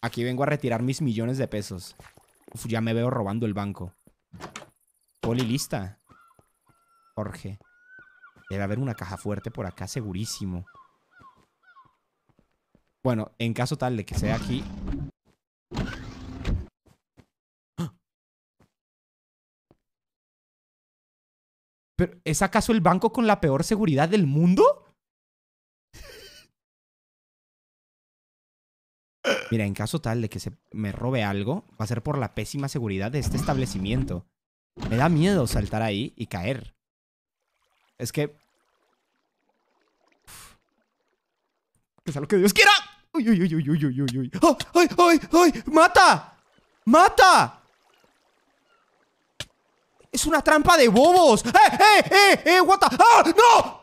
Aquí vengo a retirar mis millones de pesos. Uf, ya me veo robando el banco. Poli lista. Jorge. Debe haber una caja fuerte por acá, segurísimo. Bueno, en caso tal de que sea aquí... ¿Pero es acaso el banco con la peor seguridad del mundo? Mira, en caso tal de que se me robe algo, va a ser por la pésima seguridad de este establecimiento. Me da miedo saltar ahí y caer. Es que... ¡Pues Que lo que Dios quiera. ¡Uy, uy, uy, uy, uy, uy, uy! uy ¡Oh! ay, ay! ¡Mata! ¡Mata! ¡Es una trampa de bobos! ¡Eh, eh, eh, eh! ¡What ¡Ah! ¡No!